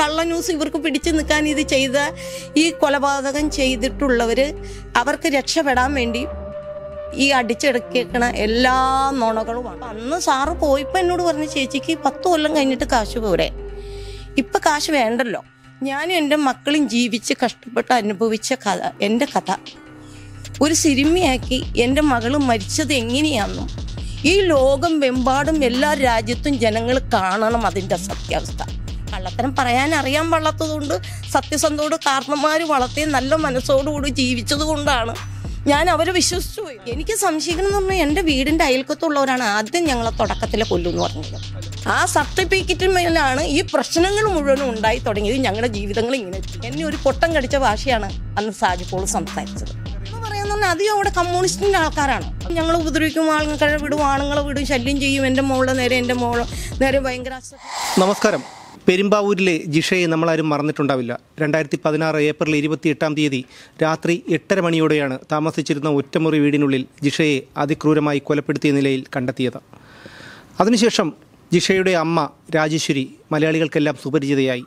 കള്ള ന്യൂസ് ഇവർക്ക് പിടിച്ചു നിൽക്കാൻ ഇത് ചെയ്ത ഈ കൊലപാതകം ചെയ്തിട്ടുള്ളവർ അവർക്ക് രക്ഷപ്പെടാൻ വേണ്ടി ഈ അടിച്ചെടുക്കണ എല്ലാ നുണകളുമാണ് അന്ന് സാറ് പോയിപ്പോൾ എന്നോട് പറഞ്ഞ ചേച്ചിക്ക് പത്ത് കൊല്ലം കഴിഞ്ഞിട്ട് കാശ് പോരെ ഇപ്പം കാശ് വേണ്ടല്ലോ ഞാനും എൻ്റെ മക്കളും ജീവിച്ച് കഷ്ടപ്പെട്ട് അനുഭവിച്ച കഥ എൻ്റെ കഥ ഒരു സിനിമയാക്കി എൻ്റെ മകൾ മരിച്ചത് എങ്ങനെയാണെന്നും ഈ ലോകം വെമ്പാടും എല്ലാ രാജ്യത്തും ജനങ്ങൾ കാണണം അതിൻ്റെ സത്യാവസ്ഥ കള്ളത്തരം പറയാൻ അറിയാൻ വളർത്തതുകൊണ്ട് സത്യസന്ധോട് കാരണന്മാർ വളർത്തി നല്ല മനസ്സോടുകൂടി ജീവിച്ചത് കൊണ്ടാണ് ഞാൻ അവരെ വിശ്വസിച്ചു പോയി എനിക്ക് സംശയിക്കണം എന്ന് പറഞ്ഞാൽ എൻ്റെ വീടിൻ്റെ അയൽക്കത്തുള്ളവരാണ് ആദ്യം ഞങ്ങളെ തുടക്കത്തിലെ കൊല്ലുമെന്ന് പറഞ്ഞത് ആ സർട്ടിഫിക്കറ്റ് മേലാണ് ഈ പ്രശ്നങ്ങൾ മുഴുവനും ഉണ്ടായി തുടങ്ങിയത് ഞങ്ങളുടെ ജീവിതങ്ങൾ ഇങ്ങനെ എന്നെ ഒരു പൊട്ടം കടിച്ച ഭാഷയാണ് അന്ന് സാജിപ്പോൾ സംസാരിച്ചത് ഉണ്ടാകുന്ന അധികം അവിടെ കമ്മ്യൂണിസ്റ്റിൻ്റെ ആൾക്കാരാണ് ഞങ്ങൾ ഉപദ്രവിക്കും ആളുകളെ വിടും ആണുങ്ങളെ വിടും ശല്യം ചെയ്യും എൻ്റെ മോളെ നേരെ എൻ്റെ മോള് നേരെ ഭയങ്കര നമസ്കാരം പെരുമ്പാവൂരിലെ ജിഷയെ നമ്മളാരും മറന്നിട്ടുണ്ടാവില്ല രണ്ടായിരത്തി പതിനാറ് ഏപ്രിൽ എട്ടാം തീയതി രാത്രി എട്ടര മണിയോടെയാണ് താമസിച്ചിരുന്ന ഒറ്റമുറി വീടിനുള്ളിൽ ജിഷയെ അതിക്രൂരമായി കൊലപ്പെടുത്തിയ നിലയിൽ കണ്ടെത്തിയത് അതിനുശേഷം ജിഷയുടെ അമ്മ രാജേശ്വരി മലയാളികൾക്കെല്ലാം സുപരിചിതയായി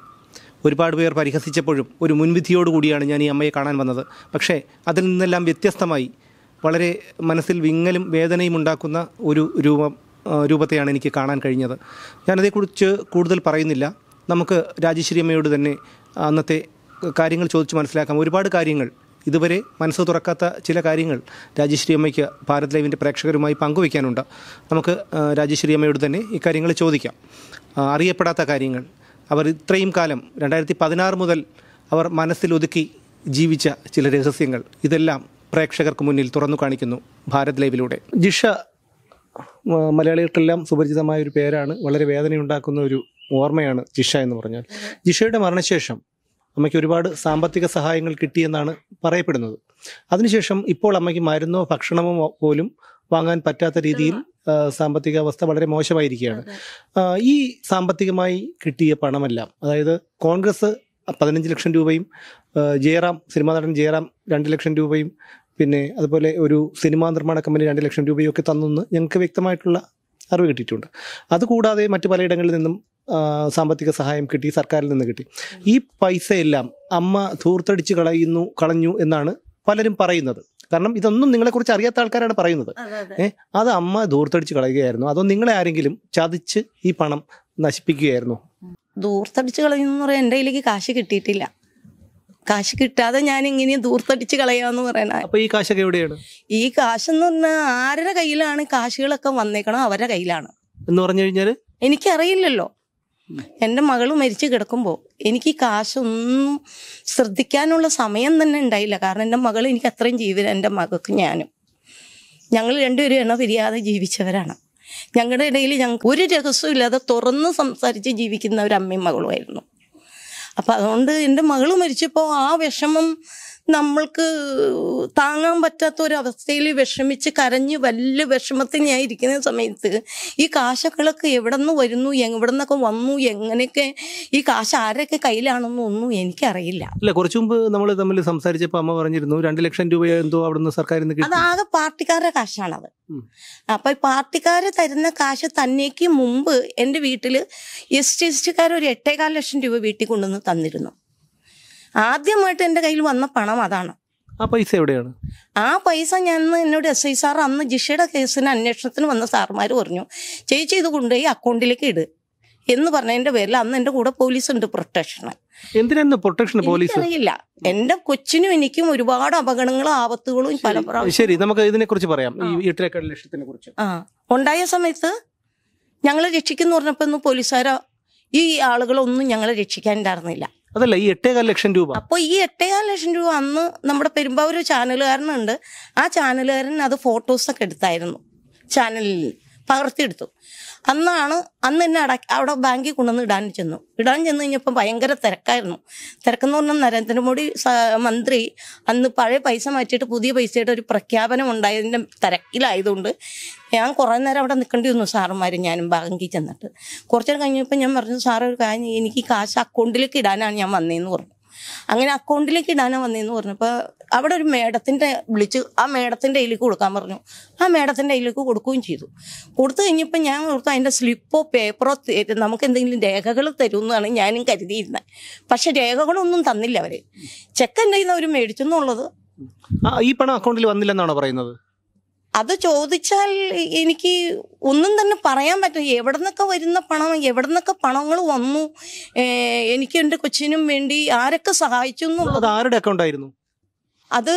ഒരുപാട് പേർ പരിഹസിച്ചപ്പോഴും ഒരു മുൻവിധിയോടുകൂടിയാണ് ഞാൻ ഈ അമ്മയെ കാണാൻ വന്നത് പക്ഷേ അതിൽ നിന്നെല്ലാം വ്യത്യസ്തമായി വളരെ മനസ്സിൽ വിങ്ങലും വേദനയും ഉണ്ടാക്കുന്ന ഒരു രൂപം രൂപത്തെയാണ് എനിക്ക് കാണാൻ കഴിഞ്ഞത് ഞാനതേക്കുറിച്ച് കൂടുതൽ പറയുന്നില്ല നമുക്ക് രാജശ്രീ അമ്മയോട് തന്നെ അന്നത്തെ കാര്യങ്ങൾ ചോദിച്ച് മനസ്സിലാക്കാം ഒരുപാട് കാര്യങ്ങൾ ഇതുവരെ മനസ്സ് തുറക്കാത്ത ചില കാര്യങ്ങൾ രാജശ്രീ അമ്മയ്ക്ക് ഭാരത് ലൈവിൻ്റെ പ്രേക്ഷകരുമായി പങ്കുവയ്ക്കാനുണ്ട് നമുക്ക് രാജശ്രീ അമ്മയോട് തന്നെ ഇക്കാര്യങ്ങൾ ചോദിക്കാം അറിയപ്പെടാത്ത കാര്യങ്ങൾ അവർ ഇത്രയും കാലം രണ്ടായിരത്തി പതിനാറ് മുതൽ അവർ മനസ്സിലൊതുക്കി ജീവിച്ച ചില രഹസ്യങ്ങൾ ഇതെല്ലാം പ്രേക്ഷകർക്ക് മുന്നിൽ തുറന്നു കാണിക്കുന്നു ഭാരത് ലൈവിലൂടെ ജിഷ മലയാളികൾക്കെല്ലാം സുപരിചിതമായ ഒരു പേരാണ് വളരെ വേദനയുണ്ടാക്കുന്ന ഒരു ഓർമ്മയാണ് ജിഷ എന്ന് പറഞ്ഞാൽ ജിഷയുടെ മരണശേഷം അമ്മയ്ക്ക് ഒരുപാട് സാമ്പത്തിക സഹായങ്ങൾ കിട്ടിയെന്നാണ് പറയപ്പെടുന്നത് അതിനുശേഷം ഇപ്പോൾ അമ്മയ്ക്ക് മരുന്നോ ഭക്ഷണമോ പോലും വാങ്ങാൻ പറ്റാത്ത രീതിയിൽ സാമ്പത്തിക അവസ്ഥ വളരെ മോശമായിരിക്കുകയാണ് ഈ സാമ്പത്തികമായി കിട്ടിയ പണമെല്ലാം അതായത് കോൺഗ്രസ് പതിനഞ്ച് ലക്ഷം രൂപയും ജയറാം സിനിമാ നടൻ ജയറാം രണ്ട് ലക്ഷം രൂപയും പിന്നെ അതുപോലെ ഒരു സിനിമാ നിർമ്മാണ കമ്പനി രണ്ട് ലക്ഷം രൂപയൊക്കെ തന്നെന്ന് ഞങ്ങൾക്ക് വ്യക്തമായിട്ടുള്ള അറിവ് കിട്ടിയിട്ടുണ്ട് അതുകൂടാതെ മറ്റു പലയിടങ്ങളിൽ നിന്നും സാമ്പത്തിക സഹായം കിട്ടി സർക്കാരിൽ നിന്ന് കിട്ടി ഈ പൈസയെല്ലാം അമ്മ ധൂർത്തടിച്ച് കളയുന്നു കളഞ്ഞു എന്നാണ് പലരും പറയുന്നത് കാരണം ഇതൊന്നും നിങ്ങളെക്കുറിച്ച് അറിയാത്ത ആൾക്കാരാണ് പറയുന്നത് ഏഹ് അത് അമ്മ ദൂർത്തടിച്ച് കളയുകയായിരുന്നു അതോ നിങ്ങളെ ആരെങ്കിലും ചതിച്ച് ഈ പണം നശിപ്പിക്കുകയായിരുന്നു ദൂർത്തടിച്ച് കളയുന്നു പറയാൻ എൻ്റെ കയ്യിലേക്ക് കാശ് കിട്ടിയിട്ടില്ല കാശ് കിട്ടാതെ ഞാൻ ഇങ്ങനെ ദൂർത്തടിച്ച് കളയാന്ന് പറയണ അപ്പൊ ഈ കാശൊക്കെ എവിടെയാണ് ഈ കാശ് എന്ന് പറഞ്ഞാൽ ആരുടെ കയ്യിലാണ് കാശുകളൊക്കെ വന്നേക്കണോ അവരുടെ കയ്യിലാണ് എന്ന് പറഞ്ഞു കഴിഞ്ഞാൽ എനിക്കറിയില്ലല്ലോ എൻ്റെ മകൾ മരിച്ചു കിടക്കുമ്പോൾ എനിക്ക് കാശൊന്നും ശ്രദ്ധിക്കാനുള്ള സമയം തന്നെ ഉണ്ടായില്ല കാരണം എൻ്റെ മകൾ എനിക്ക് അത്രയും ജീവിതം എൻ്റെ മകൾക്ക് ഞാനും ഞങ്ങൾ രണ്ടുപേരും എണ്ണ പിരിയാതെ ജീവിച്ചവരാണ് ഞങ്ങളുടെ ഇടയിൽ ഞങ്ങൾക്ക് ഒരു രഹസ്യവും ഇല്ലാതെ തുറന്ന് സംസാരിച്ച് ജീവിക്കുന്ന ഒരു അമ്മയും മകളുമായിരുന്നു അപ്പം അതുകൊണ്ട് എൻ്റെ മകൾ മരിച്ചപ്പോൾ ആ വിഷമം നമ്മൾക്ക് താങ്ങാൻ പറ്റാത്ത ഒരു അവസ്ഥയിൽ വിഷമിച്ച് കരഞ്ഞ് വലിയ വിഷമത്തിൽ ഞാൻ ഇരിക്കുന്ന സമയത്ത് ഈ കാശകളൊക്കെ എവിടെ നിന്ന് വരുന്നു എവിടെ നിന്നൊക്കെ വന്നു എങ്ങനെയൊക്കെ ഈ കാശ് ആരൊക്കെ കയ്യിലാണെന്നോ ഒന്നും എനിക്കറിയില്ല അല്ല കുറച്ചു മുമ്പ് നമ്മൾ തമ്മിൽ സംസാരിച്ചപ്പോൾ അമ്മ പറഞ്ഞിരുന്നു രണ്ട് ലക്ഷം രൂപ എന്തോ അവിടുന്ന് സർക്കാർ അതാകെ പാർട്ടിക്കാരുടെ കാശാണത് അപ്പൊ പാർട്ടിക്കാർ തരുന്ന കാശ് തന്നേക്ക് മുമ്പ് എൻ്റെ വീട്ടിൽ എസ് ടി എസ് ടിക്കാർ ഒരു എട്ടേകാൽ ലക്ഷം രൂപ വീട്ടിൽ കൊണ്ടുവന്ന് തന്നിരുന്നു ആദ്യമായിട്ട് എൻ്റെ കയ്യിൽ വന്ന പണം അതാണ് ആ പൈസ എവിടെയാണ് ആ പൈസ ഞാൻ എന്നോട് എസ് ഐ സാർ അന്ന് ജിഷയുടെ കേസിന് അന്വേഷണത്തിന് വന്ന സാർമാർ പറഞ്ഞു ചേച്ചി ഇത് കൊണ്ടുപോയി അക്കൗണ്ടിലേക്ക് ഇട് എന്ന് പറഞ്ഞതിന്റെ പേരിൽ അന്ന് എന്റെ കൂടെ പോലീസ് ഉണ്ട് പ്രൊട്ടക്ഷൻ പ്രൊട്ടക്ഷൻ പോലീസ് അറിയില്ല എന്റെ കൊച്ചിനും എനിക്കും ഒരുപാട് അപകടങ്ങളും ആപത്തുകളും പല പ്രാവശ്യം ശരി നമുക്ക് ഇതിനെ കുറിച്ച് പറയാം ഈ ഉണ്ടായ സമയത്ത് ഞങ്ങളെ രക്ഷിക്കുന്നു പറഞ്ഞപ്പോ പോലീസുകാരോ ഈ ആളുകളൊന്നും ഞങ്ങളെ രക്ഷിക്കാൻ ഉണ്ടായിരുന്നില്ല അതല്ല ഈ എട്ടേകാൽ ലക്ഷം രൂപ അപ്പോൾ ഈ എട്ടേകാൽ ലക്ഷം രൂപ അന്ന് നമ്മുടെ പെരുമ്പാവൂർ ചാനലുകാരനുണ്ട് ആ ചാനലുകാരൻ അത് ഫോട്ടോസൊക്കെ എടുത്തായിരുന്നു ചാനലിൽ പകർത്തിയെടുത്തു അന്നാണ് അന്ന് എന്നെ അട അവിടെ ബാങ്കിൽ കൊണ്ടുവന്ന് ഇടാൻ ചെന്നു ഇടാൻ ചെന്ന് കഴിഞ്ഞപ്പം ഭയങ്കര തിരക്കായിരുന്നു തിരക്കെന്ന് പറഞ്ഞാൽ നരേന്ദ്രമോദി മന്ത്രി അന്ന് പഴയ പൈസ മാറ്റിയിട്ട് പുതിയ പൈസയുടെ ഒരു പ്രഖ്യാപനം ഉണ്ടായതിൻ്റെ തിരക്കിലായതുകൊണ്ട് ഞാൻ കുറേ നേരം അവിടെ നിൽക്കേണ്ടി വന്നു സാറുമാരും ഞാനും ബാങ്കിൽ ചെന്നിട്ട് കുറച്ചു കഴിഞ്ഞപ്പോൾ ഞാൻ പറഞ്ഞു സാറ് ഒരു കാര്യം എനിക്ക് കാശ് അക്കൗണ്ടിലേക്ക് ഇടാനാണ് ഞാൻ വന്നതെന്ന് പറഞ്ഞു അങ്ങനെ അക്കൗണ്ടിലേക്ക് ഇടാനാണ് വന്നതെന്ന് പറഞ്ഞപ്പോൾ അവിടെ ഒരു മേഡത്തിൻ്റെ വിളിച്ച് ആ മേഡത്തിൻ്റെ കയ്യിലേക്ക് കൊടുക്കാൻ പറഞ്ഞു ആ മേഡത്തിൻ്റെ കയ്യിലേക്ക് കൊടുക്കുകയും ചെയ്തു കൊടുത്തു കഴിഞ്ഞപ്പോൾ ഞാൻ ഓർത്തു അതിൻ്റെ സ്ലിപ്പോ പേപ്പറോ തരും നമുക്ക് എന്തെങ്കിലും രേഖകൾ തരുമെന്നാണ് ഞാനും കരുതിയിരുന്നത് പക്ഷെ രേഖകളൊന്നും തന്നില്ല അവർ ചെക്ക് എൻ്റെ കയ്യിൽ നിന്ന് അവർ മേടിച്ചെന്നുള്ളത് ഈ പണം അക്കൗണ്ടിൽ വന്നില്ലെന്നാണോ പറയുന്നത് അത് ചോദിച്ചാൽ എനിക്ക് ഒന്നും തന്നെ പറയാൻ പറ്റും എവിടെ നിന്നൊക്കെ വരുന്ന പണം എവിടെ നിന്നൊക്കെ പണങ്ങൾ വന്നു എനിക്ക് എൻ്റെ കൊച്ചിനും വേണ്ടി ആരൊക്കെ സഹായിച്ചു എന്നുള്ളത് ആരുടെ അക്കൗണ്ട് ആയിരുന്നു അത്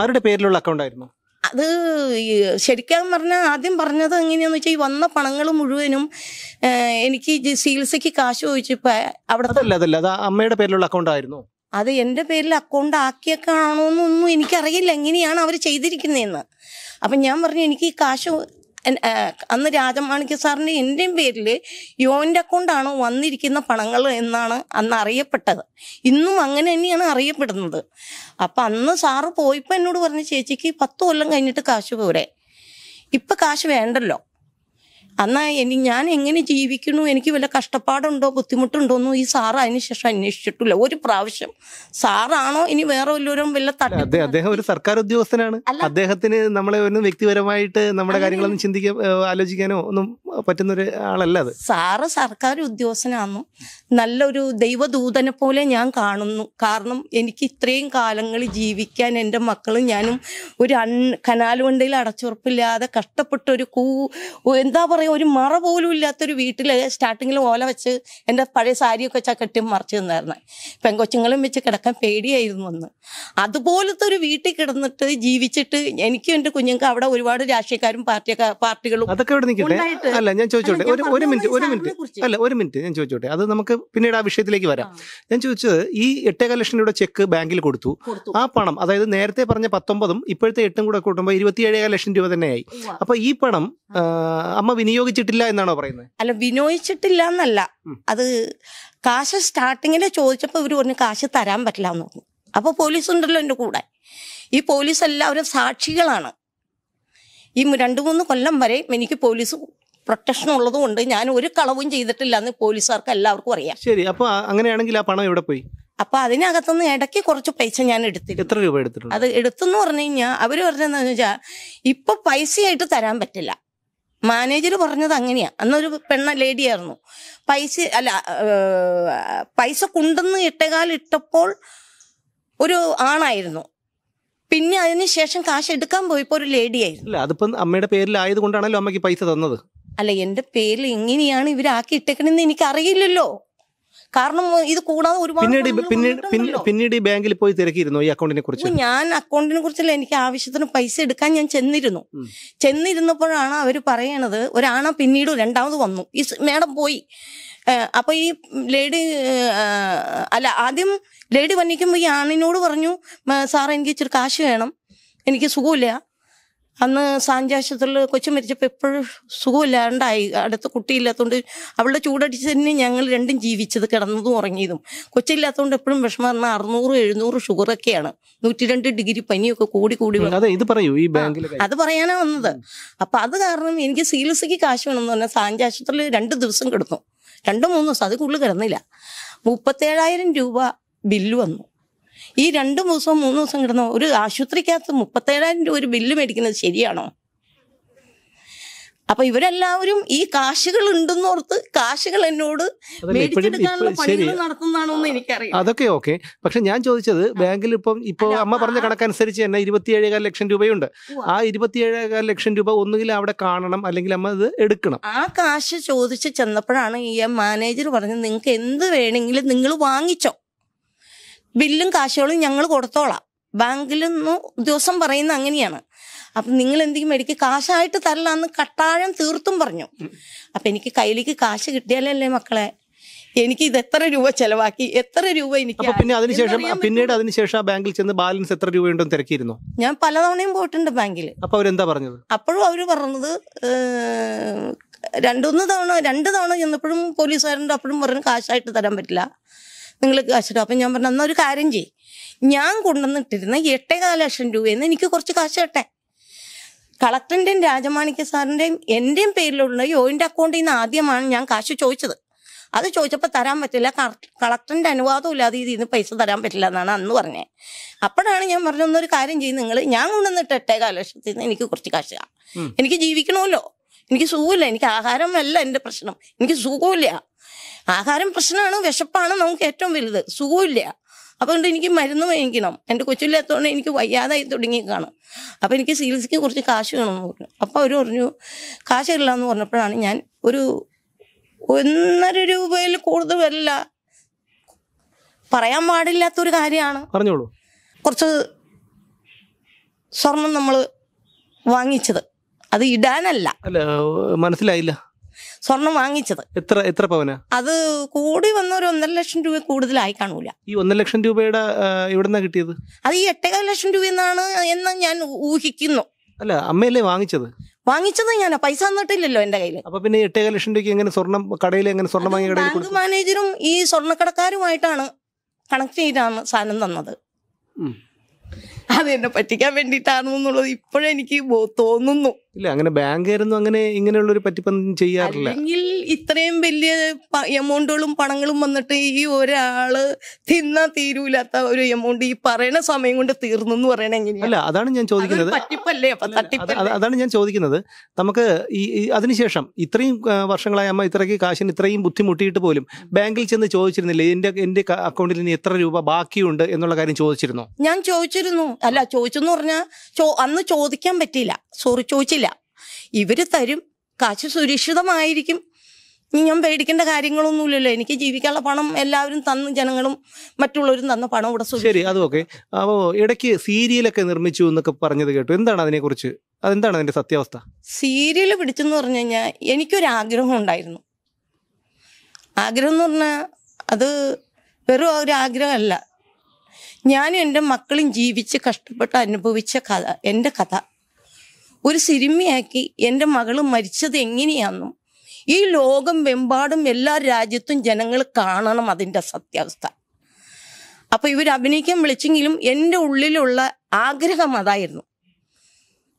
ആരുടെ പേരിലുള്ള അക്കൗണ്ട് ആയിരുന്നു അത് ശരിക്കാൻ പറഞ്ഞാൽ ആദ്യം പറഞ്ഞത് എങ്ങനെയാന്ന് വെച്ചാൽ ഈ വന്ന പണങ്ങൾ മുഴുവനും എനിക്ക് ചികിത്സയ്ക്ക് കാശ് ചോദിച്ചപ്പോ അവിടെ അത് അമ്മയുടെ പേരിലുള്ള അക്കൗണ്ട് ആയിരുന്നു അത് എൻ്റെ പേരിൽ അക്കൗണ്ട് ആക്കിയൊക്കെ ആണോന്നൊന്നും എനിക്കറിയില്ല എങ്ങനെയാണ് അവർ ചെയ്തിരിക്കുന്നതെന്ന് അപ്പം ഞാൻ പറഞ്ഞു എനിക്ക് ഈ കാശ് അന്ന് രാജമാണിക്യ സാറിൻ്റെ എൻ്റെയും പേരിൽ യോൻ്റെ അക്കൗണ്ടാണ് വന്നിരിക്കുന്ന പണങ്ങൾ എന്നാണ് അന്ന് അറിയപ്പെട്ടത് ഇന്നും അങ്ങനെ തന്നെയാണ് അറിയപ്പെടുന്നത് അപ്പം അന്ന് സാറ് പോയപ്പോൾ എന്നോട് പറഞ്ഞ ചേച്ചിക്ക് പത്ത് കൊല്ലം കഴിഞ്ഞിട്ട് കാശ് പോരെ ഇപ്പം കാശ് വേണ്ടല്ലോ അന്നാ എനി ഞാൻ എങ്ങനെ ജീവിക്കുന്നു എനിക്ക് വല്ല കഷ്ടപ്പാടുണ്ടോ ബുദ്ധിമുട്ടുണ്ടോ എന്നും ഈ സാറ് അതിനുശേഷം അന്വേഷിച്ചിട്ടില്ല ഒരു പ്രാവശ്യം സാറാണോ ഇനി വേറെ വല്ലവരും വല്ല അദ്ദേഹം ഒരു സർക്കാർ ഉദ്യോഗസ്ഥനാണ് അദ്ദേഹത്തിന് നമ്മളെ ഒന്നും വ്യക്തിപരമായിട്ട് നമ്മുടെ കാര്യങ്ങളൊന്നും ചിന്തിക്കാൻ ആലോചിക്കാനോ ഒന്നും പറ്റുന്ന ഒരു ആളല്ല അത് സാറ് സർക്കാർ ഉദ്യോഗസ്ഥനാണെന്നും നല്ലൊരു ദൈവദൂതനെ പോലെ ഞാൻ കാണുന്നു കാരണം എനിക്ക് ഇത്രയും കാലങ്ങൾ ജീവിക്കാൻ എൻ്റെ മക്കളും ഞാനും ഒരു അൺ കനാൽ അടച്ചുറപ്പില്ലാതെ കഷ്ടപ്പെട്ട ഒരു കൂ എന്താ പറയുക ഒരു മറ പോലും ഇല്ലാത്തൊരു വീട്ടിൽ സ്റ്റാർട്ടിങ്ങിൽ ഓല വെച്ച് എൻ്റെ പഴയ സാരിയൊക്കെ വെച്ചാൽ കെട്ടി മറിച്ച് നിന്നായിരുന്നു പെങ്കൊച്ചുങ്ങളും വെച്ച് കിടക്കാൻ പേടിയായിരുന്നു അന്ന് അതുപോലത്തെ ഒരു വീട്ടിൽ കിടന്നിട്ട് ജീവിച്ചിട്ട് എനിക്കും എൻ്റെ കുഞ്ഞുങ്ങൾക്ക് അവിടെ ഒരുപാട് രാഷ്ട്രീയക്കാരും പാർട്ടിയൊക്കെ പാർട്ടികളും അതൊക്കെ അല്ല ഞാൻ ചോദിച്ചോട്ടെ ഒരു ഒരു മിനിറ്റ് ഒരു മിനിറ്റ് അല്ല ഒരു മിനിറ്റ് ഞാൻ ചോദിച്ചോട്ടെ അത് നമുക്ക് പിന്നീട് ആ വിഷയത്തിലേക്ക് വരാം ഞാൻ ചോദിച്ചത് ഈ എട്ടേകാൽ ലക്ഷം രൂപ ചെക്ക് ബാങ്കിൽ കൊടുത്തു ആ പണം അതായത് നേരത്തെ പറഞ്ഞ പത്തൊമ്പതും ഇപ്പോഴത്തെ എട്ടും കൂടെ കൂട്ടുമ്പോൾ ഇരുപത്തിയേഴേകാൽ ലക്ഷം രൂപ തന്നെയായി അപ്പൊ ഈ പണം അമ്മ വിനിയോഗം വിനിയോഗിച്ചിട്ടില്ല എന്നാണോ പറയുന്നത് അല്ല വിനിയോഗിച്ചിട്ടില്ല എന്നല്ല അത് കാശ് സ്റ്റാർട്ടിങ്ങിൽ ചോദിച്ചപ്പോൾ ഇവർ പറഞ്ഞു കാശ് തരാൻ പറ്റില്ല എന്ന് പറഞ്ഞു അപ്പോൾ പോലീസ് ഉണ്ടല്ലോ എൻ്റെ കൂടെ ഈ പോലീസ് എല്ലാവരും സാക്ഷികളാണ് ഈ രണ്ട് മൂന്ന് കൊല്ലം വരെ എനിക്ക് പോലീസ് പ്രൊട്ടക്ഷൻ ഉള്ളത് കൊണ്ട് ഞാൻ ഒരു കളവും ചെയ്തിട്ടില്ല എന്ന് പോലീസുകാർക്ക് എല്ലാവർക്കും അറിയാം ശരി അപ്പൊ അങ്ങനെയാണെങ്കിൽ ആ പണം എവിടെ പോയി അപ്പൊ അതിനകത്തുനിന്ന് ഇടയ്ക്ക് കുറച്ച് പൈസ ഞാൻ എടുത്തിരുന്നു എത്ര രൂപ എടുത്തിട്ടുണ്ട് അത് എടുത്തെന്ന് പറഞ്ഞു കഴിഞ്ഞാൽ അവർ പറഞ്ഞതെന്ന് വെച്ചാൽ ഇപ്പൊ പൈസയായിട്ട് തരാൻ പറ്റില്ല മാനേജർ പറഞ്ഞത് അങ്ങനെയാ അന്നൊരു പെണ്ണ ആയിരുന്നു പൈസ അല്ല പൈസ കൊണ്ടെന്ന് ഇട്ടകാൽ ഇട്ടപ്പോൾ ഒരു ആണായിരുന്നു പിന്നെ അതിന് ശേഷം കാശ് എടുക്കാൻ പോയപ്പോ ഒരു ലേഡി അല്ല അതിപ്പം അമ്മയുടെ പേരിൽ കൊണ്ടാണല്ലോ അമ്മയ്ക്ക് പൈസ തന്നത് അല്ല എന്റെ പേരിൽ എങ്ങനെയാണ് ഇവരാക്കി ഇട്ടേക്കണെന്ന് അറിയില്ലല്ലോ കാരണം ഇത് കൂടാതെ ഒരുപാട് പിന്നീട് പിന്നീട് ഈ ബാങ്കിൽ പോയി തിരക്കിയിരുന്നു ഈ അക്കൗണ്ടിനെ കുറിച്ച് ഞാൻ അക്കൗണ്ടിനെ കുറിച്ചല്ല എനിക്ക് ആവശ്യത്തിന് പൈസ എടുക്കാൻ ഞാൻ ചെന്നിരുന്നു ചെന്നിരുന്നപ്പോഴാണ് അവർ പറയണത് ഒരാണ പിന്നീട് രണ്ടാമത് വന്നു ഈ മേഡം പോയി അപ്പൊ ഈ ലേഡി അല്ല ആദ്യം ലേഡി വന്നിക്കുമ്പോൾ ഈ ആണിനോട് പറഞ്ഞു സാർ എനിക്ക് ഇച്ചിരി കാശ് വേണം എനിക്ക് സുഖമില്ല അന്ന് സാഞ്ചാശത്തിൽ കൊച്ചു മരിച്ചപ്പോൾ എപ്പോഴും സുഖമില്ലാണ്ടായി അടുത്ത് കുട്ടിയില്ലാത്തതുകൊണ്ട് അവളുടെ ചൂടടിച്ച് തന്നെ ഞങ്ങൾ രണ്ടും ജീവിച്ചത് കിടന്നതും ഉറങ്ങിയതും കൊച്ചില്ലാത്തതുകൊണ്ട് എപ്പോഴും വിഷമം പറഞ്ഞാൽ അറുന്നൂറ് എഴുന്നൂറ് ഷുഗറൊക്കെയാണ് നൂറ്റി രണ്ട് ഡിഗ്രി പനിയൊക്കെ കൂടി കൂടി ഇത് പറയൂ ഈ ബാങ്കിൽ അത് പറയാനാ വന്നത് അപ്പം അത് കാരണം എനിക്ക് സീലസിക്ക് കാശ് വേണമെന്ന് പറഞ്ഞാൽ സാഞ്ചാശത്തിൽ രണ്ട് ദിവസം കിടന്നു രണ്ടോ മൂന്നോ ദിവസം അത് കൂടുതൽ കിടന്നില്ല മുപ്പത്തേഴായിരം രൂപ ബില്ല് വന്നു ഈ രണ്ട് ദിവസവും മൂന്ന് ദിവസം കിടന്ന ഒരു ആശുപത്രിക്കകത്ത് മുപ്പത്തേഴായിരം രൂപ ഒരു ബില്ല് മേടിക്കുന്നത് ശരിയാണോ അപ്പൊ ഇവരെല്ലാവരും ഈ കാശുകൾ ഉണ്ടെന്നോർത്ത് കാശുകൾ എന്നോട് നടത്തുന്നതാണോന്ന് എനിക്കറിയാം അതൊക്കെ ഓക്കെ പക്ഷെ ഞാൻ ചോദിച്ചത് ബാങ്കിൽ ഇപ്പം ഇപ്പൊ അമ്മ പറഞ്ഞ കണക്കനുസരിച്ച് തന്നെ ഇരുപത്തിയേഴേകാൽ ലക്ഷം രൂപയുണ്ട് ആ ഇരുപത്തിയേഴേകാൽ ലക്ഷം രൂപ ഒന്നുകിൽ അവിടെ കാണണം അല്ലെങ്കിൽ അമ്മ ഇത് എടുക്കണം ആ കാശ് ചോദിച്ച് ചെന്നപ്പോഴാണ് ഈ മാനേജർ പറഞ്ഞത് നിങ്ങൾക്ക് എന്ത് വേണമെങ്കിലും നിങ്ങൾ വാങ്ങിച്ചോ ബില്ലും കാശുകളും ഞങ്ങൾ കൊടുത്തോളാം ബാങ്കിൽ നിന്ന് ദിവസം പറയുന്ന അങ്ങനെയാണ് അപ്പം നിങ്ങൾ എന്തെങ്കിലും എനിക്ക് കാശായിട്ട് തരില്ല എന്ന് കട്ടാഴം തീർത്തും പറഞ്ഞു അപ്പം എനിക്ക് കയ്യിലേക്ക് കാശ് കിട്ടിയാലല്ലേ മക്കളെ എനിക്ക് ഇത് എത്ര രൂപ ചെലവാക്കി എത്ര രൂപ എനിക്ക് പിന്നെ അതിനുശേഷം പിന്നീട് അതിനുശേഷം ബാങ്കിൽ ചെന്ന് ബാലൻസ് എത്ര രൂപയുണ്ടെന്ന് തിരക്കിയിരുന്നു ഞാൻ പലതവണയും പോയിട്ടുണ്ട് ബാങ്കിൽ അപ്പൊ അവരെന്താ പറഞ്ഞത് അപ്പോഴും അവര് പറഞ്ഞത് രണ്ടൊന്ന് തവണ രണ്ട് തവണ ചെന്നപ്പോഴും പോലീസുകാരൻ്റെ അപ്പോഴും പറഞ്ഞു കാശായിട്ട് തരാൻ പറ്റില്ല നിങ്ങൾ കാശിടും അപ്പം ഞാൻ പറഞ്ഞു എന്നാൽ ഒരു കാര്യം ചെയ്യും ഞാൻ കൊണ്ടുവന്നിട്ടിരുന്ന എട്ടേകാല ലക്ഷം രൂപയെന്ന് എനിക്ക് കുറച്ച് കാശ് കിട്ടെ കളക്ടറിൻ്റെയും രാജമാണിക്യ സാറിൻ്റെയും എൻ്റെയും പേരിലുള്ള യോയിൻ്റെ അക്കൗണ്ടിൽ നിന്ന് ആദ്യമാണ് ഞാൻ കാശ് ചോദിച്ചത് അത് ചോദിച്ചപ്പോൾ തരാൻ പറ്റില്ല കളക്ടറിൻ്റെ അനുവാദം ഇല്ലാതെ ഇതിൽ നിന്ന് പൈസ തരാൻ പറ്റില്ല എന്നാണ് അന്ന് പറഞ്ഞത് അപ്പോഴാണ് ഞാൻ പറഞ്ഞ ഒന്നൊരു കാര്യം ചെയ്യും നിങ്ങൾ ഞാൻ കൊണ്ടുവന്നിട്ട് എട്ടേകാല ലക്ഷത്തിൽ നിന്ന് എനിക്ക് കുറച്ച് കാശ് എനിക്ക് ജീവിക്കണമല്ലോ എനിക്ക് സുഖമില്ല എനിക്ക് ആഹാരമല്ല എൻ്റെ പ്രശ്നം എനിക്ക് സുഖമില്ല ആഹാരം പ്രശ്നമാണ് വിശപ്പാണ് നമുക്ക് ഏറ്റവും വലുത് സുഖമില്ല അപ്പോൾ എനിക്ക് മരുന്ന് മേടിക്കണം എൻ്റെ കൊച്ചില്ലാത്തതുകൊണ്ട് എനിക്ക് വയ്യാതായി തുടങ്ങി കാണും അപ്പം എനിക്ക് ചികിത്സയ്ക്ക് കുറച്ച് കാശ് വേണമെന്ന് പറഞ്ഞു അപ്പോൾ അവർ പറഞ്ഞു ഇല്ല എന്ന് പറഞ്ഞപ്പോഴാണ് ഞാൻ ഒരു ഒന്നര രൂപയിൽ കൂടുതൽ വരില്ല പറയാൻ പാടില്ലാത്തൊരു കാര്യമാണ് പറഞ്ഞോളൂ കുറച്ച് സ്വർണം നമ്മൾ വാങ്ങിച്ചത് അത് ഇടാനല്ല മനസ്സിലായില്ല സ്വർണം വാങ്ങിച്ചത് എത്ര എത്ര പവന അത് കൂടി വന്ന ഒരു ഒന്നര ലക്ഷം രൂപ കൂടുതലായി കാണൂല ഈ ഒന്നര ലക്ഷം രൂപയുടെ എവിടെന്നാ കിട്ടിയത് അത് ഈ എട്ടേകാൽ ലക്ഷം രൂപ എന്നാണ് എന്ന് ഞാൻ ഊഹിക്കുന്നു അല്ല അമ്മയല്ലേ വാങ്ങിച്ചത് വാങ്ങിച്ചത് ഞാൻ പൈസ തന്നിട്ടില്ലല്ലോ എന്റെ കയ്യിൽ അപ്പൊ പിന്നെ എട്ടേകാൽ ലക്ഷം രൂപയ്ക്ക് എങ്ങനെ സ്വർണം കടയിൽ എങ്ങനെ സ്വർണം വാങ്ങി ബാങ്ക് മാനേജറും ഈ സ്വർണ്ണക്കടക്കാരുമായിട്ടാണ് കണക്ട് ചെയ്താണ് സാധനം തന്നത് അതെന്നെ പറ്റിക്കാൻ വേണ്ടിയിട്ടാണെന്നുള്ളത് ഇപ്പോഴെനിക്ക് തോന്നുന്നു ഇല്ല അങ്ങനെ ബാങ്കുകാരൊന്നും അങ്ങനെ ഇങ്ങനെയുള്ള ഒരു പറ്റിപ്പൊന്നും ചെയ്യാറില്ല അല്ലെങ്കിൽ ഇത്രയും വലിയ എമൗണ്ടുകളും പണങ്ങളും വന്നിട്ട് ഈ ഒരാള് തിന്നാൻ തീരൂലാത്ത ഒരു എമൗണ്ട് ഈ പറയുന്ന സമയം കൊണ്ട് തീർന്നു എന്ന് പറയണ അല്ല അതാണ് ഞാൻ ചോദിക്കുന്നത് പറ്റിപ്പല്ലേ അതാണ് ഞാൻ ചോദിക്കുന്നത് നമുക്ക് ഈ അതിനുശേഷം ഇത്രയും വർഷങ്ങളായ അമ്മ ഇത്രയ്ക്ക് കാശിന് ഇത്രയും ബുദ്ധിമുട്ടിയിട്ട് പോലും ബാങ്കിൽ ചെന്ന് ചോദിച്ചിരുന്നില്ല എന്റെ എന്റെ അക്കൗണ്ടിൽ ഇനി എത്ര രൂപ ബാക്കിയുണ്ട് എന്നുള്ള കാര്യം ചോദിച്ചിരുന്നു ഞാൻ ചോദിച്ചിരുന്നു അല്ല ചോദിച്ചെന്ന് പറഞ്ഞാൽ അന്ന് ചോദിക്കാൻ പറ്റിയില്ല സോറി ചോദിച്ചില്ല ഇവർ തരും കാശ് സുരക്ഷിതമായിരിക്കും ഞാൻ പേടിക്കേണ്ട കാര്യങ്ങളൊന്നുമില്ലല്ലോ എനിക്ക് ജീവിക്കാനുള്ള പണം എല്ലാവരും തന്ന് ജനങ്ങളും മറ്റുള്ളവരും തന്ന പണം ഇവിടെ ശരി അതൊക്കെ അപ്പോൾ ഇടയ്ക്ക് സീരിയലൊക്കെ നിർമ്മിച്ചു എന്നൊക്കെ പറഞ്ഞത് കേട്ടു എന്താണ് അതിനെക്കുറിച്ച് അതെന്താണ് അതിന്റെ സത്യാവസ്ഥ സീരിയൽ പിടിച്ചെന്ന് പറഞ്ഞു കഴിഞ്ഞാൽ എനിക്കൊരാഗ്രഹം ഉണ്ടായിരുന്നു ആഗ്രഹം എന്ന് പറഞ്ഞാൽ അത് വെറും ഒരു ആഗ്രഹമല്ല ഞാനും എൻ്റെ മക്കളും ജീവിച്ച് കഷ്ടപ്പെട്ട് അനുഭവിച്ച കഥ എൻ്റെ കഥ ഒരു സിനിമയാക്കി എൻ്റെ മകൾ മരിച്ചത് എങ്ങനെയാണെന്നും ഈ ലോകം വെമ്പാടും എല്ലാ രാജ്യത്തും ജനങ്ങൾ കാണണം അതിൻ്റെ സത്യാവസ്ഥ അപ്പോൾ ഇവർ അഭിനയിക്കാൻ വിളിച്ചെങ്കിലും എൻ്റെ ഉള്ളിലുള്ള ആഗ്രഹം അതായിരുന്നു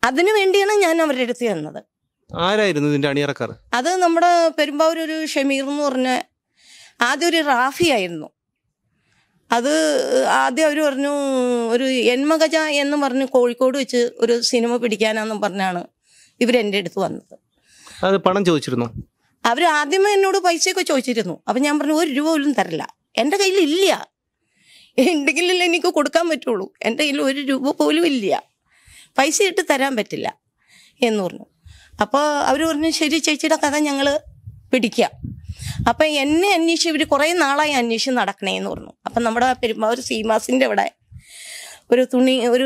അതിനു വേണ്ടിയാണ് ഞാൻ അവരുടെ അടുത്ത് വന്നത് ആരായിരുന്നു ഇതിൻ്റെ അണിയറക്കാർ അത് നമ്മുടെ പെരുമ്പാവൂർ ഒരു ഷമീർ എന്ന് പറഞ്ഞ ആദ്യം ഒരു റാഫി ആയിരുന്നു അത് ആദ്യം അവർ പറഞ്ഞു ഒരു എൻമകജ എന്ന് പറഞ്ഞ് കോഴിക്കോട് വെച്ച് ഒരു സിനിമ പിടിക്കാനാന്നും പറഞ്ഞാണ് ഇവരെൻ്റെ അടുത്ത് വന്നത് അത് പണം ചോദിച്ചിരുന്നു അവർ ആദ്യമേ എന്നോട് പൈസയൊക്കെ ചോദിച്ചിരുന്നു അപ്പം ഞാൻ പറഞ്ഞു ഒരു രൂപ പോലും തരില്ല എൻ്റെ കയ്യിൽ ഇല്ല ഉണ്ടെങ്കിലല്ലേ എനിക്ക് കൊടുക്കാൻ പറ്റുള്ളൂ എൻ്റെ കയ്യിൽ ഒരു രൂപ പോലും ഇല്ല പൈസ ഇട്ട് തരാൻ പറ്റില്ല എന്ന് പറഞ്ഞു അപ്പോൾ അവർ പറഞ്ഞു ശരി ചേച്ചിയുടെ കഥ ഞങ്ങൾ പിടിക്കാം അപ്പൊ എന്നെ അന്വേഷിച്ച് ഇവർ കുറേ നാളായി അന്വേഷിച്ച് നടക്കണേന്ന് പറഞ്ഞു അപ്പൊ നമ്മുടെ ഒരു സീമാസിന്റെ അവിടെ ഒരു തുണി ഒരു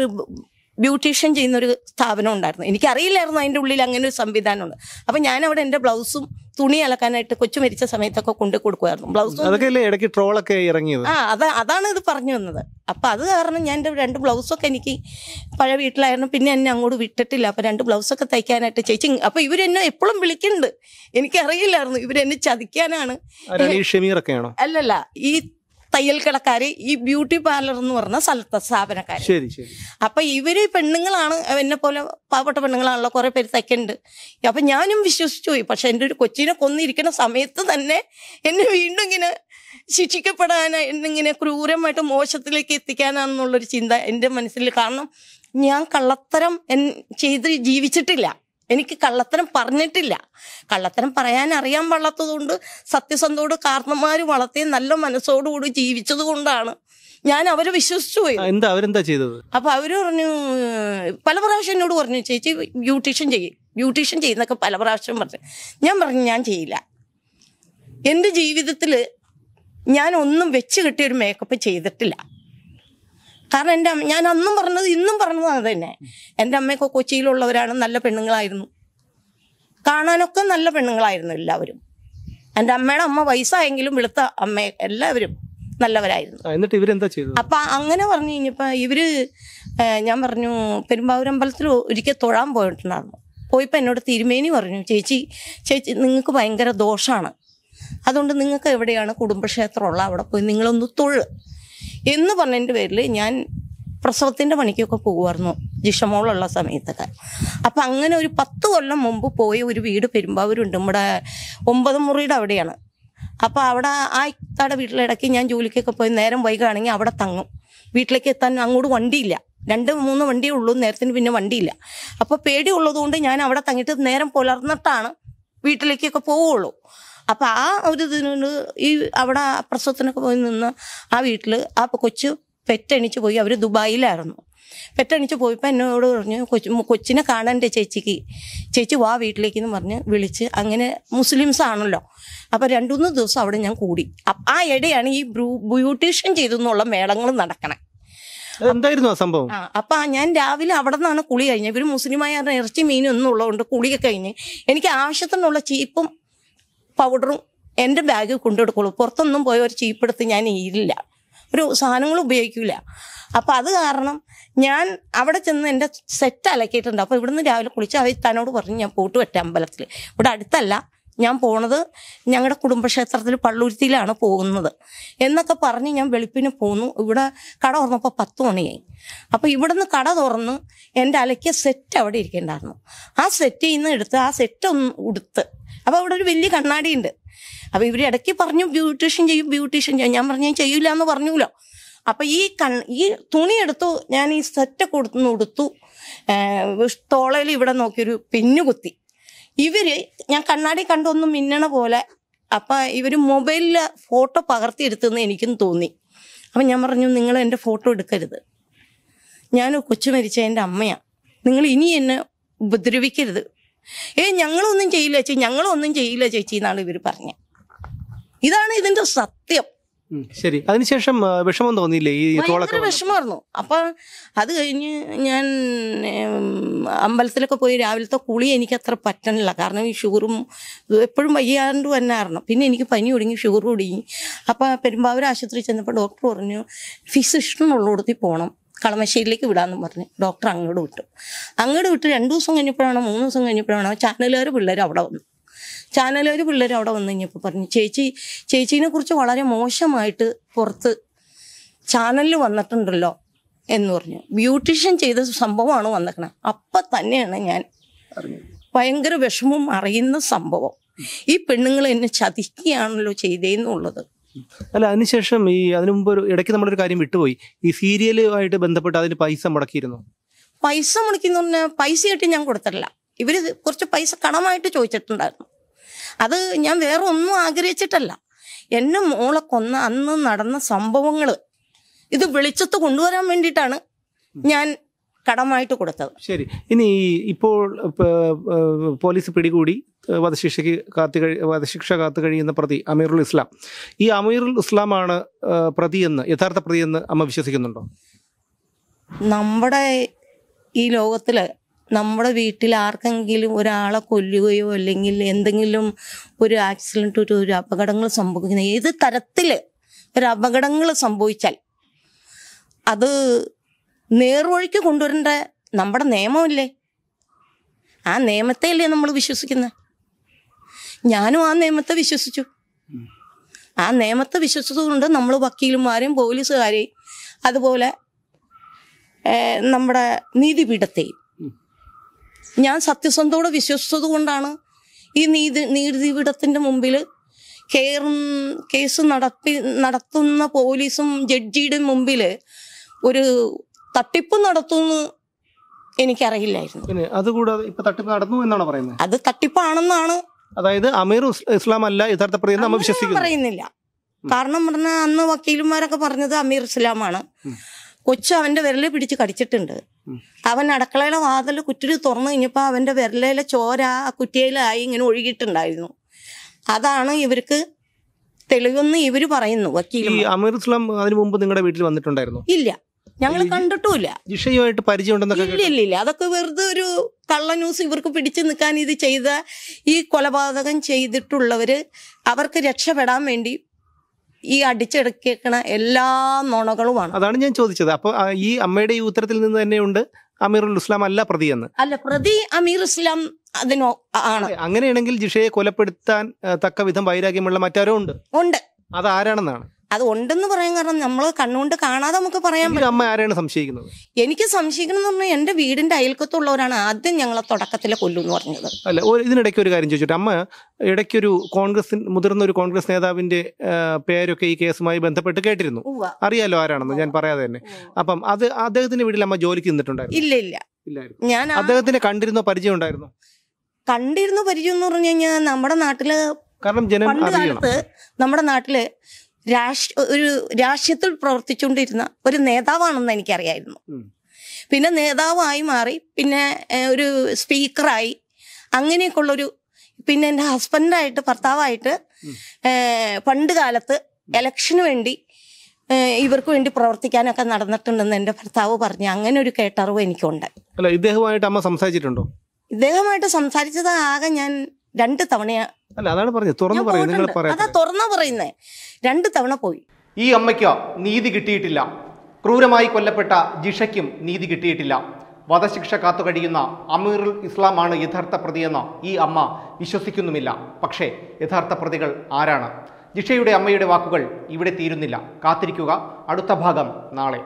ബ്യൂട്ടീഷ്യൻ ചെയ്യുന്ന ഒരു സ്ഥാപനം ഉണ്ടായിരുന്നു എനിക്ക് അറിയില്ലായിരുന്നു അതിൻ്റെ ഉള്ളിൽ അങ്ങനെ ഒരു സംവിധാനമുണ്ട് അപ്പം ഞാൻ അവിടെ എൻ്റെ ബ്ലൗസും തുണി അലക്കാനായിട്ട് കൊച്ചു മരിച്ച സമയത്തൊക്കെ കൊണ്ടു കൊടുക്കുമായിരുന്നു ബ്ലൗസ് ട്രോളൊക്കെ ഇറങ്ങിയത് ആ അത് അതാണ് ഇത് പറഞ്ഞു വന്നത് അപ്പം അത് കാരണം ഞാൻ എൻ്റെ രണ്ട് ബ്ലൗസൊക്കെ എനിക്ക് പഴയ വീട്ടിലായിരുന്നു പിന്നെ എന്നെ അങ്ങോട്ട് വിട്ടിട്ടില്ല അപ്പം രണ്ട് ബ്ലൗസൊക്കെ തയ്ക്കാനായിട്ട് ചേച്ചി അപ്പം ഇവരെന്നെ എപ്പോഴും വിളിക്കുന്നുണ്ട് എനിക്കറിയില്ലായിരുന്നു ഇവരെന്നെ ചതിക്കാനാണ് അല്ലല്ല ഈ തയ്യൽ കടക്കാര് ഈ ബ്യൂട്ടി പാർലർ എന്ന് പറഞ്ഞ സ്ഥലത്തെ സ്ഥാപനക്കാര് അപ്പൊ ഇവര് പെണ്ണുങ്ങളാണ് എന്നെ പോലെ പാവപ്പെട്ട പെണ്ണുങ്ങളാണല്ലോ കുറെ പേര് തയ്ക്കുന്നുണ്ട് അപ്പൊ ഞാനും വിശ്വസിച്ചു പോയി പക്ഷെ എൻ്റെ ഒരു കൊച്ചിനെ കൊന്നിരിക്കുന്ന സമയത്ത് തന്നെ എന്നെ വീണ്ടും ഇങ്ങനെ ശിക്ഷിക്കപ്പെടാൻ എന്നിങ്ങനെ ക്രൂരമായിട്ട് മോശത്തിലേക്ക് എത്തിക്കാനാണെന്നുള്ളൊരു ചിന്ത എൻ്റെ മനസ്സിൽ കാരണം ഞാൻ കള്ളത്തരം ചെയ്ത് ജീവിച്ചിട്ടില്ല എനിക്ക് കള്ളത്തരം പറഞ്ഞിട്ടില്ല കള്ളത്തരം പറയാൻ അറിയാൻ വളർത്തതുകൊണ്ട് സത്യസന്ധോട് കാർണന്മാർ വളർത്തി നല്ല മനസ്സോടുകൂടി ജീവിച്ചത് കൊണ്ടാണ് ഞാൻ അവരെ വിശ്വസിച്ചു പോയി എന്താ അവരെന്താ ചെയ്തത് അപ്പൊ അവര് പറഞ്ഞു പല പ്രാവശ്യം എന്നോട് പറഞ്ഞു ചേച്ചി ബ്യൂട്ടീഷ്യൻ ചെയ്യും ബ്യൂട്ടീഷ്യൻ ചെയ്യുന്നൊക്കെ പല പ്രാവശ്യം പറഞ്ഞു ഞാൻ പറഞ്ഞു ഞാൻ ചെയ്യില്ല എൻ്റെ ജീവിതത്തിൽ ഞാൻ ഒന്നും വെച്ച് കിട്ടിയൊരു മേക്കപ്പ് ചെയ്തിട്ടില്ല കാരണം എൻ്റെ അമ്മ ഞാൻ അന്നും പറഞ്ഞത് ഇന്നും പറഞ്ഞത് അത് തന്നെ എൻ്റെ അമ്മയൊക്കെ കൊച്ചിയിലുള്ളവരാണ് നല്ല പെണ്ണുങ്ങളായിരുന്നു കാണാനൊക്കെ നല്ല പെണ്ണുങ്ങളായിരുന്നു എല്ലാവരും എൻ്റെ അമ്മയുടെ അമ്മ വയസ്സായെങ്കിലും വെളുത്ത അമ്മ എല്ലാവരും നല്ലവരായിരുന്നു എന്നിട്ട് ഇവരെന്താ ചെയ്തു അപ്പൊ അങ്ങനെ പറഞ്ഞു കഴിഞ്ഞപ്പോ ഇവര് ഞാൻ പറഞ്ഞു പെരുമ്പാവൂരമ്പലത്തിൽ ഒരിക്കൽ തൊഴാൻ പോയിട്ടുണ്ടായിരുന്നു പോയിപ്പോ എന്നോട് തിരുമേനി പറഞ്ഞു ചേച്ചി ചേച്ചി നിങ്ങൾക്ക് ഭയങ്കര ദോഷമാണ് അതുകൊണ്ട് നിങ്ങൾക്ക് എവിടെയാണ് കുടുംബക്ഷേത്രമുള്ള അവിടെ പോയി നിങ്ങളൊന്ന് തൊഴു എന്ന് പറഞ്ഞതിൻ്റെ പേരിൽ ഞാൻ പ്രസവത്തിൻ്റെ പണിക്കൊക്കെ പോകുമായിരുന്നു ജിഷമോളുള്ള സമയത്തൊക്കെ അപ്പം അങ്ങനെ ഒരു പത്ത് കൊല്ലം മുമ്പ് പോയ ഒരു വീട് പെരുമ്പാവൂരുണ്ട് നമ്മുടെ ഒമ്പത് മുറിയുടെ അവിടെയാണ് അപ്പോൾ അവിടെ ആ ഇത്താടെ വീട്ടിലിടയ്ക്ക് ഞാൻ ജോലിക്കൊക്കെ പോയി നേരം വൈകുകയാണെങ്കിൽ അവിടെ തങ്ങും വീട്ടിലേക്ക് എത്താൻ അങ്ങോട്ട് വണ്ടിയില്ല രണ്ട് മൂന്ന് വണ്ടിയേ ഉള്ളൂ നേരത്തിന് പിന്നെ വണ്ടിയില്ല അപ്പോൾ പേടിയുള്ളതുകൊണ്ട് ഞാൻ അവിടെ തങ്ങിയിട്ട് നേരം പുലർന്നിട്ടാണ് വീട്ടിലേക്കൊക്കെ പോവുള്ളൂ അപ്പം ആ ഒരു ഇതിനോട് ഈ അവിടെ പ്രസവത്തിനൊക്കെ പോയി നിന്ന് ആ വീട്ടിൽ ആ കൊച്ചു പെറ്റണിച്ച് പോയി അവർ ദുബായിലായിരുന്നു പെറ്റണിച്ച് പോയപ്പോൾ എന്നോട് പറഞ്ഞു കൊച്ചു കൊച്ചിനെ കാണണ്ടേ ചേച്ചിക്ക് ചേച്ചി വാ വീട്ടിലേക്ക് എന്ന് പറഞ്ഞ് വിളിച്ച് അങ്ങനെ മുസ്ലിംസ് ആണല്ലോ അപ്പോൾ രണ്ടുമൂന്ന് ദിവസം അവിടെ ഞാൻ കൂടി ആ ഇടയാണ് ഈ ബ്യൂട്ടീഷ്യൻ എന്നുള്ള മേളങ്ങൾ നടക്കണേ എന്തായിരുന്നു ആ സംഭവം അപ്പൊ ഞാൻ രാവിലെ അവിടെ നിന്നാണ് കുളി കഴിഞ്ഞത് ഇവര് മുസ്ലിമായ ഇറച്ചി മീനൊന്നും ഒന്നും ഉള്ളതുകൊണ്ട് കുളിയൊക്കെ കഴിഞ്ഞ് എനിക്ക് ആവശ്യത്തിനുള്ള ചീപ്പും പൗഡറും എൻ്റെ ബാഗ് കൊണ്ടുകൊടുക്കുള്ളൂ പുറത്തൊന്നും പോയി ഒരു ചീപ്പെടുത്ത് ഞാൻ ഇല്ല ഒരു സാധനങ്ങൾ ഉപയോഗിക്കില്ല അപ്പോൾ അത് കാരണം ഞാൻ അവിടെ ചെന്ന് എൻ്റെ സെറ്റ് അലക്കിയിട്ടുണ്ട് അപ്പോൾ ഇവിടുന്ന് രാവിലെ കുളിച്ച് അവർ തന്നോട് പറഞ്ഞ് ഞാൻ പോട്ട് വെട്ട അമ്പലത്തിൽ ഇവിടെ അടുത്തല്ല ഞാൻ പോണത് ഞങ്ങളുടെ കുടുംബക്ഷേത്രത്തിൽ പള്ളുരുത്തിയിലാണ് പോകുന്നത് എന്നൊക്കെ പറഞ്ഞ് ഞാൻ വെളുപ്പിന് പോന്നു ഇവിടെ കട തുറന്നപ്പോൾ പത്ത് മണിയായി അപ്പോൾ ഇവിടുന്ന് കട തുറന്ന് എൻ്റെ അലക്കിയ സെറ്റ് അവിടെ ഇരിക്കേണ്ടായിരുന്നു ആ സെറ്റിൽ നിന്ന് എടുത്ത് ആ സെറ്റ് ഒന്ന് ഉടുത്ത് അപ്പോൾ അവിടെ ഒരു വലിയ കണ്ണാടി ഉണ്ട് അപ്പോൾ ഇവർ ഇടയ്ക്ക് പറഞ്ഞു ബ്യൂട്ടീഷ്യൻ ചെയ്യും ബ്യൂട്ടീഷ്യൻ ചെയ്യും ഞാൻ പറഞ്ഞു ഞാൻ ചെയ്യില്ല എന്ന് പറഞ്ഞൂലോ അപ്പം ഈ കൺ ഈ തുണി എടുത്തു ഞാൻ ഈ സെറ്റ് കൊടുത്തു ഉടുത്തു തോളയിൽ ഇവിടെ നോക്കിയൊരു പിന്നുകുത്തി ഇവർ ഞാൻ കണ്ണാടി കണ്ടൊന്നും മിന്നണ പോലെ അപ്പം ഇവർ മൊബൈലിൽ ഫോട്ടോ പകർത്തിയെടുത്തെന്ന് എനിക്കും തോന്നി അപ്പം ഞാൻ പറഞ്ഞു നിങ്ങൾ എൻ്റെ ഫോട്ടോ എടുക്കരുത് ഞാൻ കൊച്ചു മരിച്ച എൻ്റെ അമ്മയാണ് നിങ്ങൾ ഇനി എന്നെ ഉപദ്രവിക്കരുത് ഏ ഞങ്ങളൊന്നും ചെയ്യില്ല ചേച്ചി ഞങ്ങളൊന്നും ചെയ്യില്ല ചേച്ചി എന്നാണ് ഇവർ പറഞ്ഞത് ഇതാണ് ഇതിന്റെ സത്യം ശരി അതിനുശേഷം വിഷമം തോന്നിയില്ലേ ഈ തോളൊക്കെ വിഷമമായിരുന്നു അപ്പൊ അത് കഴിഞ്ഞ് ഞാൻ അമ്പലത്തിലൊക്കെ പോയി രാവിലത്തെ കുളി എനിക്ക് അത്ര പറ്റണില്ല കാരണം ഈ ഷുഗറും എപ്പോഴും വയ്യാണ്ട് വന്നായിരുന്നു പിന്നെ എനിക്ക് പനി ഒടുങ്ങി ഷുഗർ ഒടുങ്ങി അപ്പൊ പെരുമ്പാവൂർ ആശുപത്രി ചെന്നപ്പോൾ ഡോക്ടർ പറഞ്ഞു ഫിസിഷ്യനുള്ളടത്തിൽ പോകണം കളമശ്ശേരിയിലേക്ക് വിടാമെന്ന് പറഞ്ഞു ഡോക്ടർ അങ്ങോട്ട് വിട്ടു അങ്ങോട്ട് വിട്ട് രണ്ട് ദിവസം കഴിഞ്ഞപ്പോഴാണോ മൂന്ന് ദിവസം കഴിഞ്ഞപ്പോഴാണോ ചാനലുകാർ പിള്ളേർ അവിടെ വന്നു ചാനലുകാർ പിള്ളേർ അവിടെ വന്നു കഴിഞ്ഞപ്പോൾ പറഞ്ഞു ചേച്ചി ചേച്ചീനെ കുറിച്ച് വളരെ മോശമായിട്ട് പുറത്ത് ചാനലിൽ വന്നിട്ടുണ്ടല്ലോ എന്ന് പറഞ്ഞു ബ്യൂട്ടീഷ്യൻ ചെയ്ത സംഭവമാണ് വന്നിക്കണത് അപ്പം തന്നെയാണ് ഞാൻ ഭയങ്കര വിഷമം അറിയുന്ന സംഭവം ഈ പെണ്ണുങ്ങൾ എന്നെ ചതിക്കുകയാണല്ലോ ചെയ്തേന്നുള്ളത് അല്ല അതിനുശേഷം ഈ അതിനുമുമ്പ് ഒരു ഇടയ്ക്ക് നമ്മളൊരു കാര്യം വിട്ടുപോയി ഈ സീരിയലുമായിട്ട് ബന്ധപ്പെട്ട് അതിന് പൈസ മുടക്കിയിരുന്നു പൈസ മുടക്കിന്ന് പറഞ്ഞാൽ പൈസയായിട്ട് ഞാൻ കൊടുത്തിട്ടില്ല ഇവർ കുറച്ച് പൈസ കടമായിട്ട് ചോദിച്ചിട്ടുണ്ടായിരുന്നു അത് ഞാൻ വേറെ ഒന്നും ആഗ്രഹിച്ചിട്ടല്ല എന്നെ മോളെ കൊന്ന അന്ന് നടന്ന സംഭവങ്ങൾ ഇത് വെളിച്ചത്ത് കൊണ്ടുവരാൻ വേണ്ടിയിട്ടാണ് ഞാൻ കടമായിട്ട് കൊടുത്തത് ശരി ഇനി ഇപ്പോൾ പോലീസ് പിടികൂടി വധശിക്ഷയ്ക്ക് കാത്തു കഴി വധശിക്ഷ കാത്തു കഴിയുന്ന പ്രതി അമീറുൽ ഇസ്ലാം ഈ അമീറുൽ ഇസ്ലാമാണ് പ്രതിയെന്ന് യഥാർത്ഥ പ്രതിയെന്ന് അമ്മ വിശ്വസിക്കുന്നുണ്ടോ നമ്മുടെ ഈ ലോകത്തിൽ നമ്മുടെ വീട്ടിൽ ആർക്കെങ്കിലും ഒരാളെ കൊല്ലുകയോ അല്ലെങ്കിൽ എന്തെങ്കിലും ഒരു ആക്സിഡൻറ്റ് ഒരു ഒരു അപകടങ്ങൾ സംഭവിക്കുന്ന ഏത് തരത്തിൽ ഒരു അപകടങ്ങൾ സംഭവിച്ചാൽ അത് നേർവഴിക്ക് കൊണ്ടുവരേണ്ട നമ്മുടെ നിയമമില്ലേ ആ അല്ലേ നമ്മൾ വിശ്വസിക്കുന്നത് ഞാനും ആ നിയമത്തെ വിശ്വസിച്ചു ആ നിയമത്തെ വിശ്വസിച്ചതുകൊണ്ട് നമ്മൾ വക്കീലുമാരെയും പോലീസുകാരെയും അതുപോലെ നമ്മുടെ നീതിപീഠത്തെയും ഞാൻ സത്യസന്ധയോടെ വിശ്വസിച്ചത് കൊണ്ടാണ് ഈ നീതി നീതിപീഠത്തിൻ്റെ മുമ്പിൽ കേസ് നടത്തി നടത്തുന്ന പോലീസും ജഡ്ജിയുടെ മുമ്പിൽ ഒരു തട്ടിപ്പ് നടത്തുമെന്ന് എനിക്കറിയില്ലായിരുന്നു അതുകൂടാതെ ഇപ്പൊ തട്ടിപ്പ് നടന്നു എന്നാണ് പറയുന്നത് അത് തട്ടിപ്പാണെന്നാണ് അതായത് അമീർ ഇസ്ലാം അല്ല യഥാർത്ഥ പ്രതി നമ്മൾ പറയുന്നില്ല കാരണം പറഞ്ഞ അന്ന് വക്കീലന്മാരൊക്കെ പറഞ്ഞത് അമീർ ഇസ്ലാമാണ് കൊച്ചു അവന്റെ വിരലെ പിടിച്ച് കടിച്ചിട്ടുണ്ട് അവൻ അടുക്കളയിലെ വാതിൽ കുറ്റിരി തുറന്നു കഴിഞ്ഞപ്പോൾ അവന്റെ വിരലയിലെ ചോര ആ കുറ്റിയിലായി ഇങ്ങനെ ഒഴുകിയിട്ടുണ്ടായിരുന്നു അതാണ് ഇവർക്ക് തെളിവെന്ന് ഇവര് പറയുന്നു വക്കീൽ അമീർ ഇസ്ലാം അതിനു മുമ്പ് നിങ്ങളുടെ വീട്ടിൽ വന്നിട്ടുണ്ടായിരുന്നു ഇല്ല ഞങ്ങൾ കണ്ടിട്ടുമില്ല ജിഷയുമായിട്ട് പരിചയമുണ്ടെന്നൊക്കെ ഇല്ല ഇല്ല ഇല്ല അതൊക്കെ വെറുതെ ഒരു കള്ള ന്യൂസ് ഇവർക്ക് പിടിച്ചു നിൽക്കാൻ ഇത് ചെയ്ത ഈ കൊലപാതകം ചെയ്തിട്ടുള്ളവര് അവർക്ക് രക്ഷപ്പെടാൻ വേണ്ടി ഈ അടിച്ചെടുക്കണ എല്ലാ നുണകളുമാണ് അതാണ് ഞാൻ ചോദിച്ചത് അപ്പൊ ഈ അമ്മയുടെ ഈ ഉത്തരത്തിൽ നിന്ന് തന്നെയുണ്ട് അമീറുൽ ഇസ്ലാം അല്ല പ്രതി എന്ന് അല്ല പ്രതി അമീർ ഇസ്ലാം അതിനോ ആണ് അങ്ങനെയാണെങ്കിൽ ജിഷയെ കൊലപ്പെടുത്താൻ തക്ക വിധം വൈരാഗ്യമുള്ള മറ്റാരോ ഉണ്ട് ഉണ്ട് അത് ആരാണെന്നാണ് അത് ഉണ്ടെന്ന് പറയാൻ കാരണം നമ്മൾ കണ്ണുകൊണ്ട് കാണാതെ നമുക്ക് പറയാൻ പറ്റും അമ്മ ആരെയാണ് സംശയിക്കുന്നത് എനിക്ക് സംശയിക്കണമെന്ന് പറഞ്ഞാൽ എന്റെ വീടിന്റെ അയൽക്കത്തുള്ളവരാണ് ആദ്യം ഞങ്ങളെ തുടക്കത്തിൽ കൊല്ലുമെന്ന് പറഞ്ഞത് അല്ല ഇതിനിടയ്ക്ക് ഒരു കാര്യം ചോദിച്ചു അമ്മ ഇടയ്ക്കൊരു കോൺഗ്രസ് മുതിർന്ന ഒരു കോൺഗ്രസ് നേതാവിന്റെ പേരൊക്കെ ഈ കേസുമായി ബന്ധപ്പെട്ട് കേട്ടിരുന്നു അറിയാലോ ആരാണെന്ന് ഞാൻ പറയാതെ തന്നെ അപ്പം അത് അദ്ദേഹത്തിന്റെ വീട്ടിൽ അമ്മ ജോലിക്ക് നിന്നിട്ടുണ്ടായിരുന്നു ഇല്ല ഇല്ല ഞാൻ അദ്ദേഹത്തിനെ കണ്ടിരുന്നോ പരിചയം ഉണ്ടായിരുന്നു കണ്ടിരുന്ന പരിചയം എന്ന് പറഞ്ഞു കഴിഞ്ഞാൽ നമ്മുടെ നാട്ടില് കാരണം ജനം നമ്മുടെ നാട്ടില് രാഷ്ട്ര ഒരു രാഷ്ട്രീയത്തിൽ പ്രവർത്തിച്ചുകൊണ്ടിരുന്ന ഒരു നേതാവാണെന്ന് എനിക്കറിയായിരുന്നു പിന്നെ നേതാവായി മാറി പിന്നെ ഒരു സ്പീക്കറായി ഉള്ളൊരു പിന്നെ എൻ്റെ ഹസ്ബൻഡായിട്ട് ഭർത്താവായിട്ട് പണ്ട് കാലത്ത് എലക്ഷന് വേണ്ടി ഇവർക്ക് വേണ്ടി പ്രവർത്തിക്കാനൊക്കെ നടന്നിട്ടുണ്ടെന്ന് എൻ്റെ ഭർത്താവ് പറഞ്ഞു അങ്ങനെ ഒരു കേട്ടറിവ് എനിക്കുണ്ട് അല്ല ഇദ്ദേഹമായിട്ട് അമ്മ സംസാരിച്ചിട്ടുണ്ടോ ഇദ്ദേഹമായിട്ട് സംസാരിച്ചത് ആകെ ഞാൻ രണ്ട് തവണയാ അല്ല അതാണ് തുറന്നു അതാ തുറന്നു പറയുന്നേ രണ്ട് തവണ പോയി ഈ അമ്മയ്ക്ക് നീതി കിട്ടിയിട്ടില്ല ക്രൂരമായി കൊല്ലപ്പെട്ട ജിഷയ്ക്കും നീതി കിട്ടിയിട്ടില്ല വധശിക്ഷ കാത്തു കഴിയുന്ന അമീറുൽ ഇസ്ലാമാണ് യഥാർത്ഥ പ്രതിയെന്ന് ഈ അമ്മ വിശ്വസിക്കുന്നുമില്ല പക്ഷേ യഥാർത്ഥ പ്രതികൾ ആരാണ് ജിഷയുടെ അമ്മയുടെ വാക്കുകൾ ഇവിടെ തീരുന്നില്ല കാത്തിരിക്കുക അടുത്ത ഭാഗം നാളെ